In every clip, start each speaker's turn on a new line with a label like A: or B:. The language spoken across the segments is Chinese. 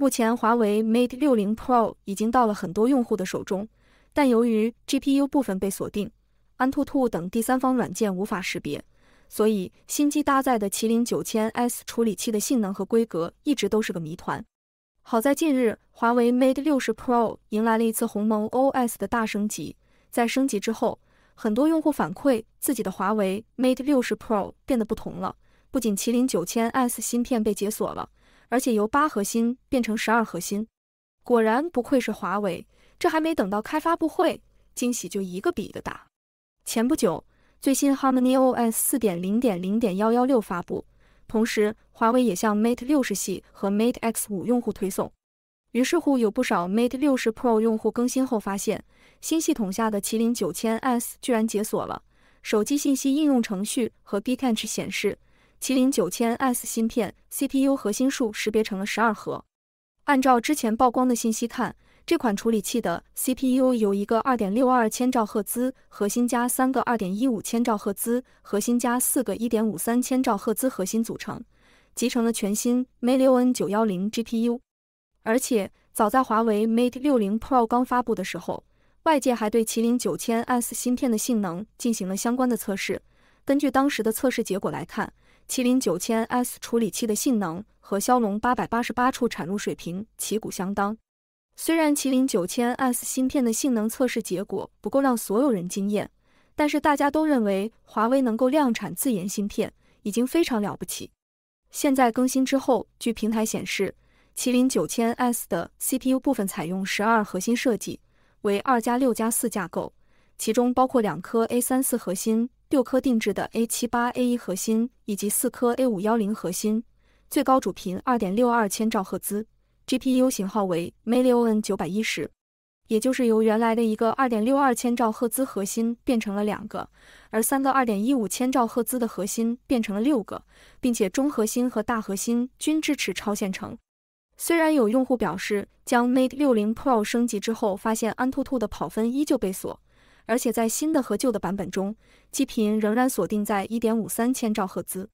A: 目前，华为 Mate 60 Pro 已经到了很多用户的手中，但由于 GPU 部分被锁定，安兔兔等第三方软件无法识别，所以新机搭载的麒麟 9000S 处理器的性能和规格一直都是个谜团。好在近日，华为 Mate 60 Pro 迎来了一次鸿蒙 OS 的大升级，在升级之后，很多用户反馈自己的华为 Mate 60 Pro 变得不同了，不仅麒麟 9000S 芯片被解锁了。而且由八核心变成十二核心，果然不愧是华为。这还没等到开发布会，惊喜就一个比一个大。前不久，最新 Harmony OS 四点零点零点幺幺六发布，同时华为也向 Mate 六十系和 Mate X 五用户推送。于是乎，有不少 Mate 六十 Pro 用户更新后发现，新系统下的麒麟九千 S 居然解锁了手机信息应用程序和 Geekbench 显示。麒麟九千 S 芯片 CPU 核心数识别成了十二核。按照之前曝光的信息看，这款处理器的 CPU 由一个二点六二千兆赫兹核心加三个二点一五千兆赫兹核心加四个一点五三千兆赫兹核心组成，集成了全新 m a t e 6 N 九幺零 GPU。而且早在华为 Mate 六零 Pro 刚发布的时候，外界还对麒麟九千 S 芯片的性能进行了相关的测试。根据当时的测试结果来看，麒麟九千 S 处理器的性能和骁龙八百八十八处产入水平旗鼓相当。虽然麒麟九千 S 芯片的性能测试结果不够让所有人惊艳，但是大家都认为华为能够量产自研芯片已经非常了不起。现在更新之后，据平台显示，麒麟九千 S 的 CPU 部分采用十二核心设计，为二加六加四架构，其中包括两颗 A 三四核心。六颗定制的 A 七八 A 一核心以及四颗 A 五幺零核心，最高主频二点六二千兆赫兹，GPU 型号为 Mali O n 九百一十，也就是由原来的一个二点六二千兆赫兹核心变成了两个，而三个二点一五千兆赫兹的核心变成了六个，并且中核心和大核心均支持超线程。虽然有用户表示，将 Mate 六零 Pro 升级之后，发现安兔兔的跑分依旧被锁。而且在新的和旧的版本中，基频仍然锁定在一点五三千兆赫兹。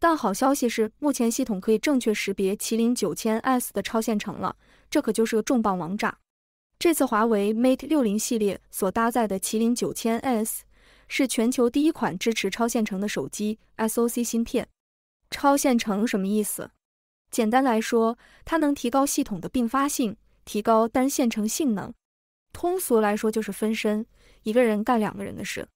A: 但好消息是，目前系统可以正确识别麒麟九千 S 的超线程了，这可就是个重磅王炸。这次华为 Mate 六零系列所搭载的麒麟九千 S 是全球第一款支持超线程的手机 SOC 芯片。超线程什么意思？简单来说，它能提高系统的并发性，提高单线程性能。通俗来说就是分身。一个人干两个人的事，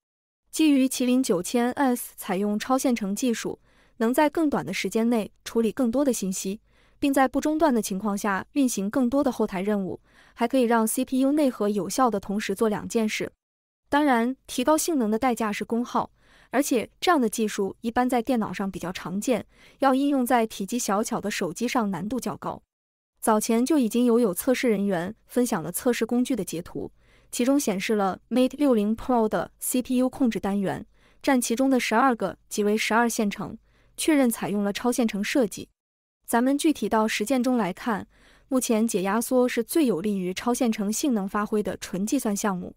A: 基于麒麟九千 S 采用超线程技术，能在更短的时间内处理更多的信息，并在不中断的情况下运行更多的后台任务，还可以让 CPU 内核有效的同时做两件事。当然，提高性能的代价是功耗，而且这样的技术一般在电脑上比较常见，要应用在体积小巧的手机上难度较高。早前就已经有有测试人员分享了测试工具的截图。其中显示了 Mate 60 Pro 的 CPU 控制单元占其中的十二个，即为十二线程，确认采用了超线程设计。咱们具体到实践中来看，目前解压缩是最有利于超线程性能发挥的纯计算项目。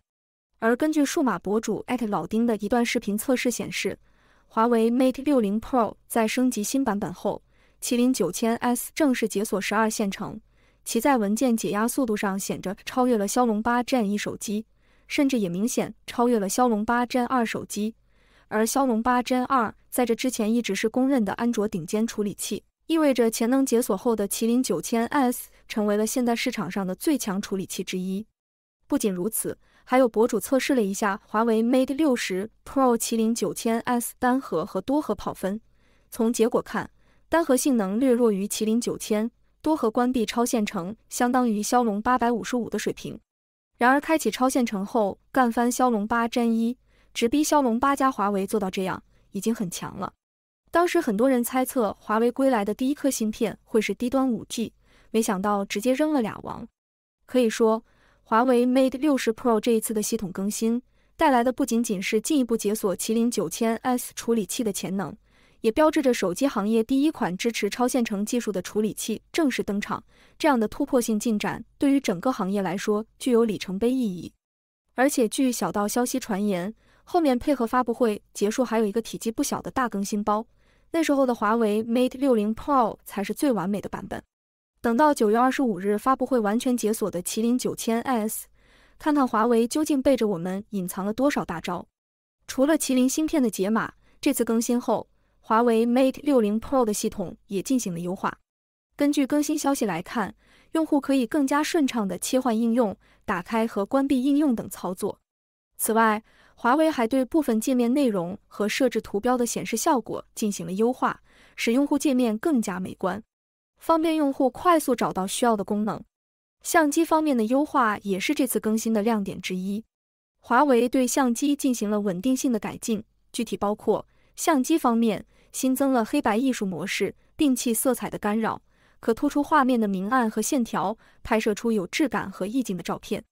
A: 而根据数码博主老丁的一段视频测试显示，华为 Mate 60 Pro 在升级新版本后，麒麟 9000S 正式解锁十二线程。其在文件解压速度上显着超越了骁龙八 Gen 一手机，甚至也明显超越了骁龙八 Gen 二手机。而骁龙八 Gen 二在这之前一直是公认的安卓顶尖处理器，意味着潜能解锁后的麒麟九千 S 成为了现在市场上的最强处理器之一。不仅如此，还有博主测试了一下华为 Mate 六十 Pro 麒麟九千 S 单核和多核跑分，从结果看，单核性能略弱于麒麟九千。多核关闭超线程，相当于骁龙八百五十五的水平；然而开启超线程后，干翻骁龙八占一，直逼骁龙八加华为做到这样，已经很强了。当时很多人猜测华为归来的第一颗芯片会是低端五 G，没想到直接扔了俩王。可以说，华为 Mate 六十 Pro 这一次的系统更新带来的不仅仅是进一步解锁麒麟九千 S 处理器的潜能。也标志着手机行业第一款支持超线程技术的处理器正式登场。这样的突破性进展对于整个行业来说具有里程碑意义。而且据小道消息传言，后面配合发布会结束还有一个体积不小的大更新包。那时候的华为 Mate 60 Pro 才是最完美的版本。等到九月二十五日发布会完全解锁的麒麟九千 S，看看华为究竟背着我们隐藏了多少大招。除了麒麟芯片的解码，这次更新后。华为 Mate 60 Pro 的系统也进行了优化。根据更新消息来看，用户可以更加顺畅地切换应用、打开和关闭应用等操作。此外，华为还对部分界面内容和设置图标的显示效果进行了优化，使用户界面更加美观，方便用户快速找到需要的功能。相机方面的优化也是这次更新的亮点之一。华为对相机进行了稳定性的改进，具体包括相机方面。新增了黑白艺术模式，摒弃色彩的干扰，可突出画面的明暗和线条，拍摄出有质感和意境的照片。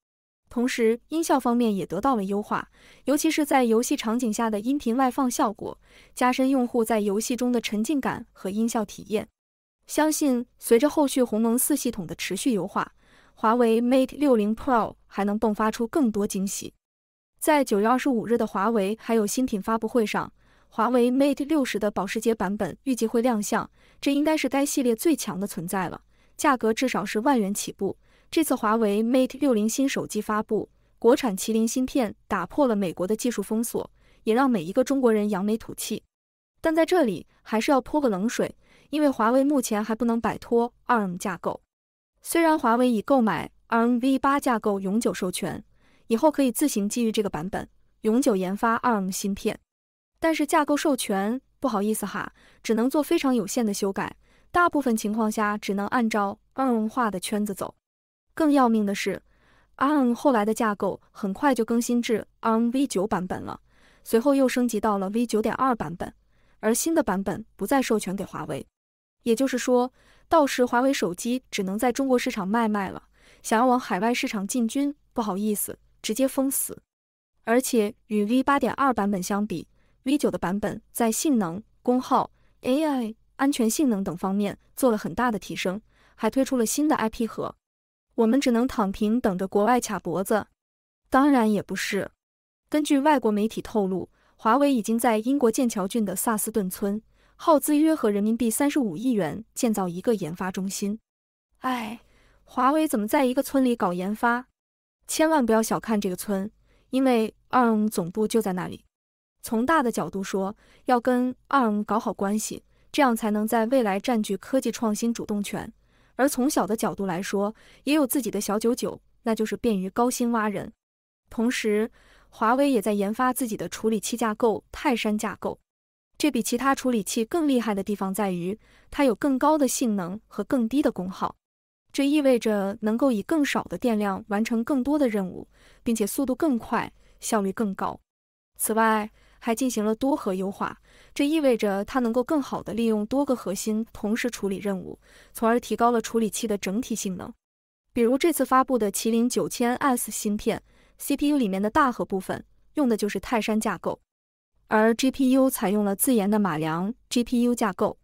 A: 同时，音效方面也得到了优化，尤其是在游戏场景下的音频外放效果，加深用户在游戏中的沉浸感和音效体验。相信随着后续鸿蒙四系统的持续优化，华为 Mate 60 Pro 还能迸发出更多惊喜。在九月二十五日的华为还有新品发布会上。华为 Mate 六十的保时捷版本预计会亮相，这应该是该系列最强的存在了，价格至少是万元起步。这次华为 Mate 六零新手机发布，国产麒麟芯片打破了美国的技术封锁，也让每一个中国人扬眉吐气。但在这里还是要泼个冷水，因为华为目前还不能摆脱 ARM 架构，虽然华为已购买 ARMv8 架构永久授权，以后可以自行基于这个版本永久研发 ARM 芯片。但是架构授权不好意思哈，只能做非常有限的修改，大部分情况下只能按照 ARM 化的圈子走。更要命的是，ARM 后来的架构很快就更新至 ARM V9 版本了，随后又升级到了 V9.2 版本，而新的版本不再授权给华为。也就是说，到时华为手机只能在中国市场卖卖了，想要往海外市场进军，不好意思，直接封死。而且与 V8.2 版本相比，V9 的版本在性能、功耗、AI、安全性能等方面做了很大的提升，还推出了新的 IP 核。我们只能躺平，等着国外卡脖子。当然也不是，根据外国媒体透露，华为已经在英国剑桥郡的萨斯顿村耗资约合人民币三十五亿元建造一个研发中心。哎，华为怎么在一个村里搞研发？千万不要小看这个村，因为 ARM 总部就在那里。从大的角度说，要跟 ARM 搞好关系，这样才能在未来占据科技创新主动权。而从小的角度来说，也有自己的小九九，那就是便于高薪挖人。同时，华为也在研发自己的处理器架构——泰山架构。这比其他处理器更厉害的地方在于，它有更高的性能和更低的功耗。这意味着能够以更少的电量完成更多的任务，并且速度更快，效率更高。此外，还进行了多核优化，这意味着它能够更好地利用多个核心同时处理任务，从而提高了处理器的整体性能。比如这次发布的麒麟九千 S 芯片，CPU 里面的大核部分用的就是泰山架构，而 GPU 采用了自研的马良 GPU 架构。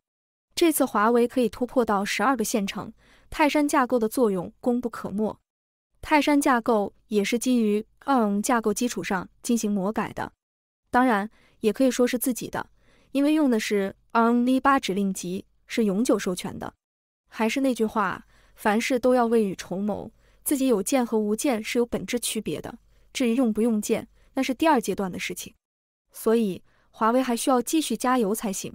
A: 这次华为可以突破到十二个线程，泰山架构的作用功不可没。泰山架构也是基于 ARM 架构基础上进行魔改的。当然，也可以说是自己的，因为用的是 o r l v 8指令集，是永久授权的。还是那句话，凡事都要未雨绸缪。自己有剑和无剑是有本质区别的。至于用不用剑，那是第二阶段的事情。所以，华为还需要继续加油才行。